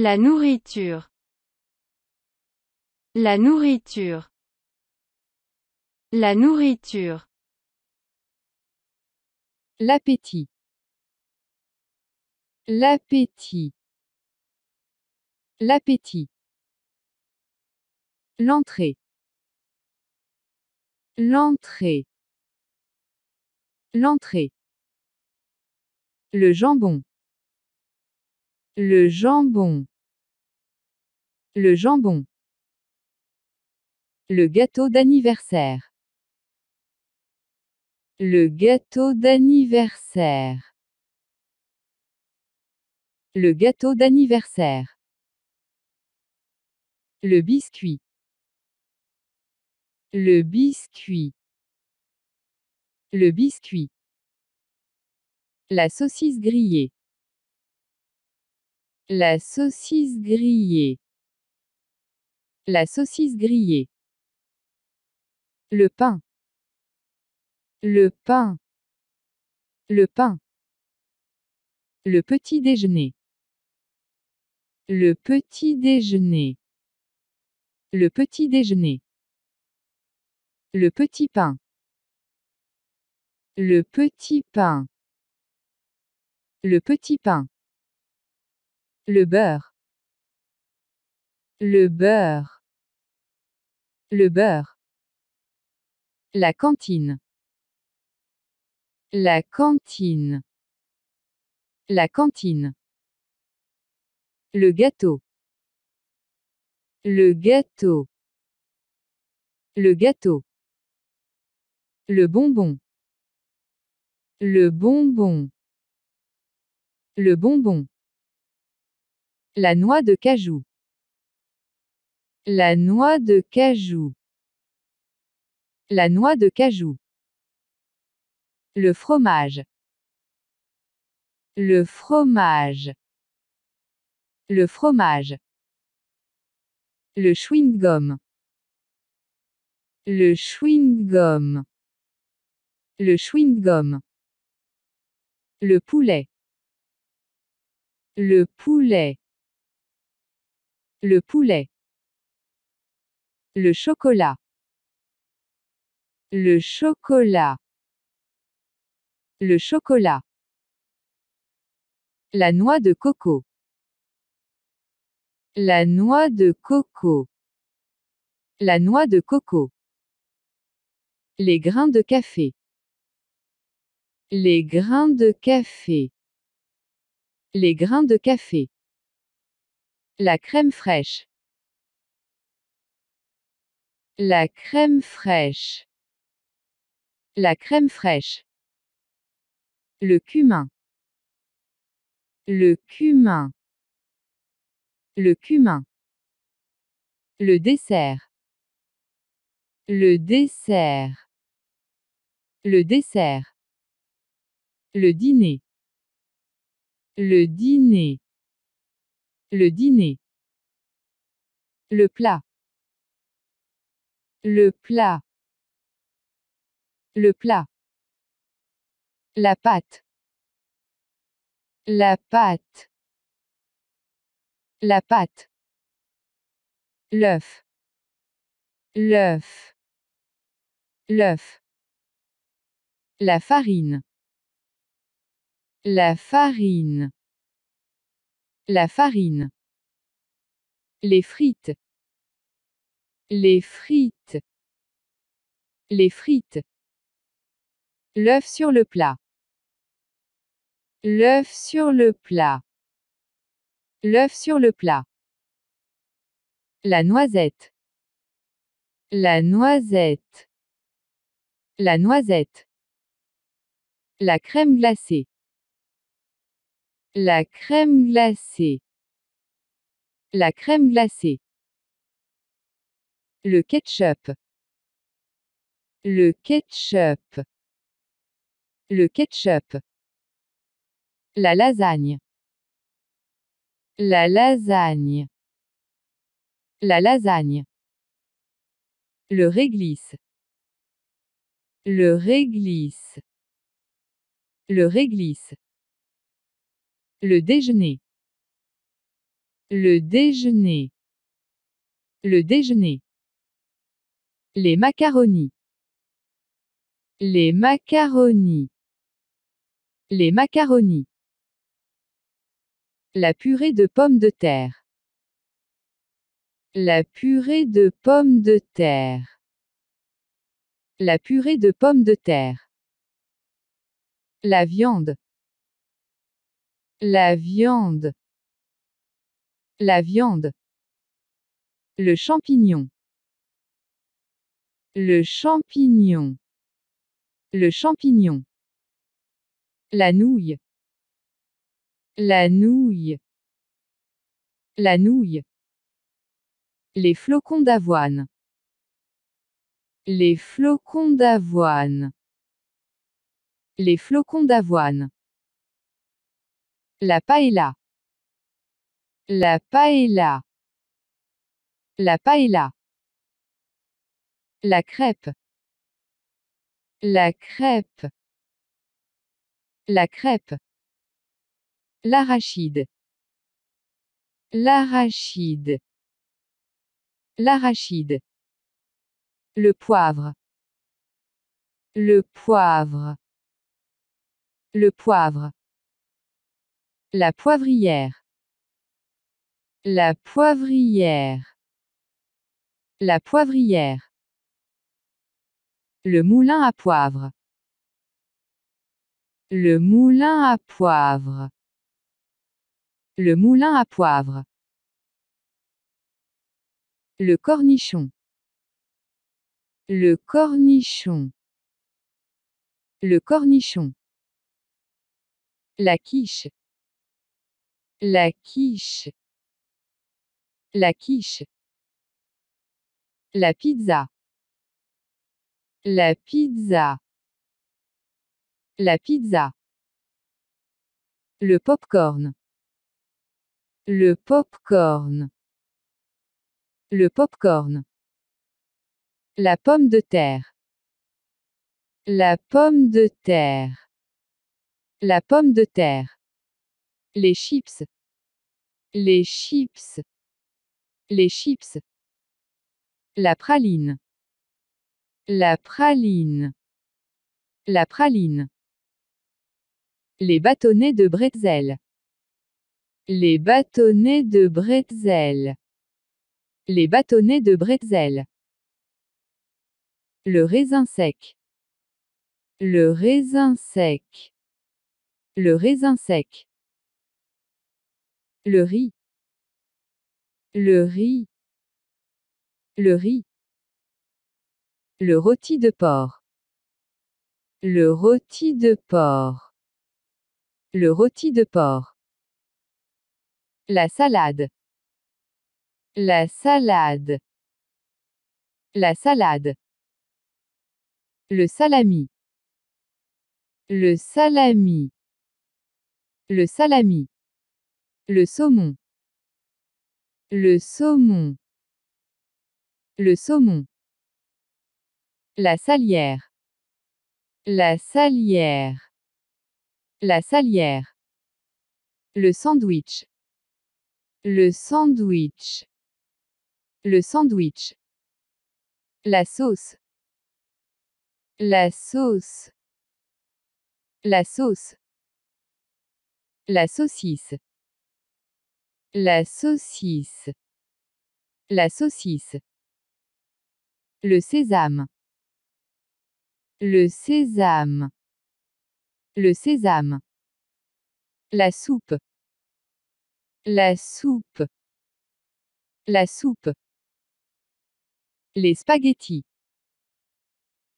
La nourriture. La nourriture. La nourriture. L'appétit. L'appétit. L'appétit. L'entrée. L'entrée. L'entrée. Le jambon. Le jambon. Le jambon. Le gâteau d'anniversaire. Le gâteau d'anniversaire. Le gâteau d'anniversaire. Le biscuit. Le biscuit. Le biscuit. La saucisse grillée. La saucisse grillée. La saucisse grillée. Le pain. Le pain. Le pain. Le petit déjeuner. Le petit déjeuner. Le petit déjeuner. Le petit pain. Le petit pain. Le petit pain. Le beurre. Le beurre. Le beurre. La cantine. La cantine. La cantine. Le gâteau. Le gâteau. Le gâteau. Le bonbon. Le bonbon. Le bonbon. La noix de cajou. La noix de cajou. La noix de cajou. Le fromage. Le fromage. Le fromage. Le chewing-gum. Le chewing-gum. Le chewing-gum. Le poulet. Le poulet. Le poulet. Le chocolat. Le chocolat. Le chocolat. La noix de coco. La noix de coco. La noix de coco. Les grains de café. Les grains de café. Les grains de café. La crème fraîche. La crème fraîche. La crème fraîche. Le cumin. Le cumin. Le cumin. Le dessert. Le dessert. Le dessert. Le dîner. Le dîner. Le dîner. Le plat. Le plat. Le plat. La pâte. La pâte. La pâte. L'œuf. L'œuf. L'œuf. La farine. La farine. La farine. Les frites. Les frites. Les frites. L'œuf sur le plat. L'œuf sur le plat. L'œuf sur le plat. La noisette. La noisette. La noisette. La crème glacée. La crème glacée. La crème glacée. Le ketchup. Le ketchup. Le ketchup. La lasagne. La lasagne. La lasagne. Le réglisse. Le réglisse. Le réglisse. Le déjeuner. Le déjeuner. Le déjeuner. Les macaronis. Les macaronis. Les macaronis. La purée de pommes de terre. La purée de pommes de terre. La purée de pommes de terre. La viande. La viande. La viande. Le champignon. Le champignon. Le champignon. La nouille. La nouille. La nouille. Les flocons d'avoine. Les flocons d'avoine. Les flocons d'avoine. La paella. La paella. La paella. La crêpe. La crêpe. La crêpe. L'arachide. L'arachide. L'arachide. Le poivre. Le poivre. Le poivre. La poivrière. La poivrière. La poivrière. Le moulin à poivre. Le moulin à poivre. Le moulin à poivre. Le cornichon. Le cornichon. Le cornichon. La quiche. La quiche. La quiche. La pizza. La pizza. La pizza. Le popcorn. Le popcorn. Le popcorn. La pomme de terre. La pomme de terre. La pomme de terre. Les chips. Les chips. Les chips. La praline. La praline. La praline. Les bâtonnets de bretzel. Les bâtonnets de bretzel. Les bâtonnets de bretzel. Le raisin sec. Le raisin sec. Le raisin sec. Le riz. Le riz. Le riz. Le rôti de porc. Le rôti de porc. Le rôti de porc. La salade. La salade. La salade. Le salami. Le salami. Le salami. Le saumon. Le saumon. Le saumon. La salière. La salière. La salière. Le sandwich. Le sandwich. Le sandwich. La sauce. La sauce. La sauce. La saucisse. La saucisse. La saucisse. Le sésame. Le sésame. Le sésame. La soupe. La soupe. La soupe. Les spaghettis.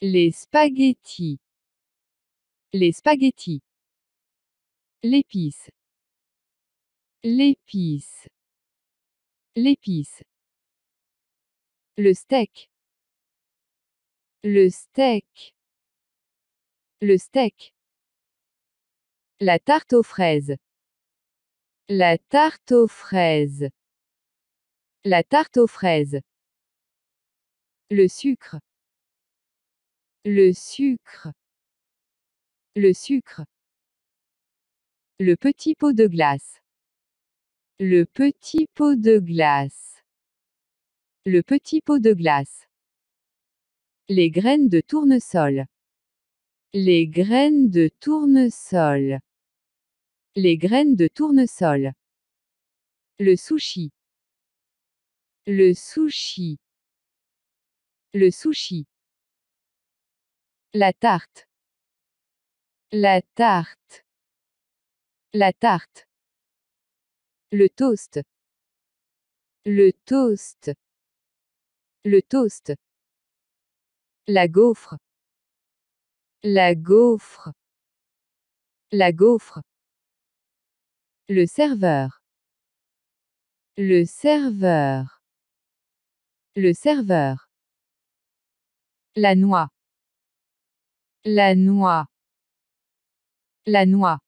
Les spaghettis. Les spaghettis. L'épice. L'épice. L'épice. Le steak. Le steak. Le steak. La tarte aux fraises. La tarte aux fraises. La tarte aux fraises. Le sucre. Le sucre. Le sucre. Le petit pot de glace. Le petit pot de glace. Le petit pot de glace. Les graines de tournesol. Les graines de tournesol. Les graines de tournesol. Le sushi. Le sushi. Le sushi. La tarte. La tarte. La tarte. Le toast. Le toast. Le toast. La gaufre. La gaufre. La gaufre. Le serveur. Le serveur. Le serveur. La noix. La noix. La noix.